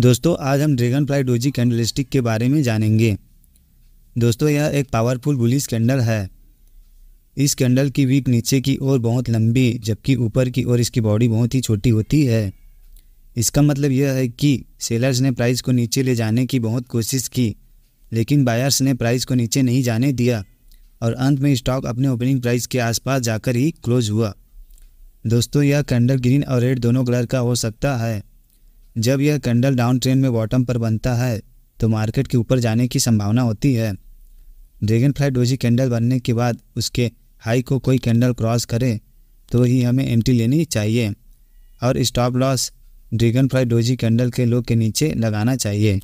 दोस्तों आज हम dragonfly doji candlestick के बारे में जानेंगे दोस्तों यह एक पावरफुल बुलिस कैंडल है इस कैंडल की वीक नीचे की ओर बहुत लंबी जबकि ऊपर की ओर इसकी बॉडी बहुत ही छोटी होती है इसका मतलब यह है कि सेलर्स ने प्राइस को नीचे ले जाने की बहुत कोशिश की लेकिन बायर्स ने प्राइस को नीचे नहीं जाने दिया और अंत में स्टॉक अपने ओपनिंग प्राइस के आसपास जाकर ही क्लोज हुआ दोस्तों यह कैंडल ग्रीन और रेड दोनों कलर का हो सकता है जब यह कैंडल डाउन ट्रेंड में बॉटम पर बनता है तो मार्केट के ऊपर जाने की संभावना होती है ड्रैगन फ्लाई डोजी कैंडल बनने के बाद उसके हाई को कोई कैंडल क्रॉस करे तो ही हमें एंट्री लेनी चाहिए और stop loss dragonfly doji candle के लो के नीचे लगाना चाहिए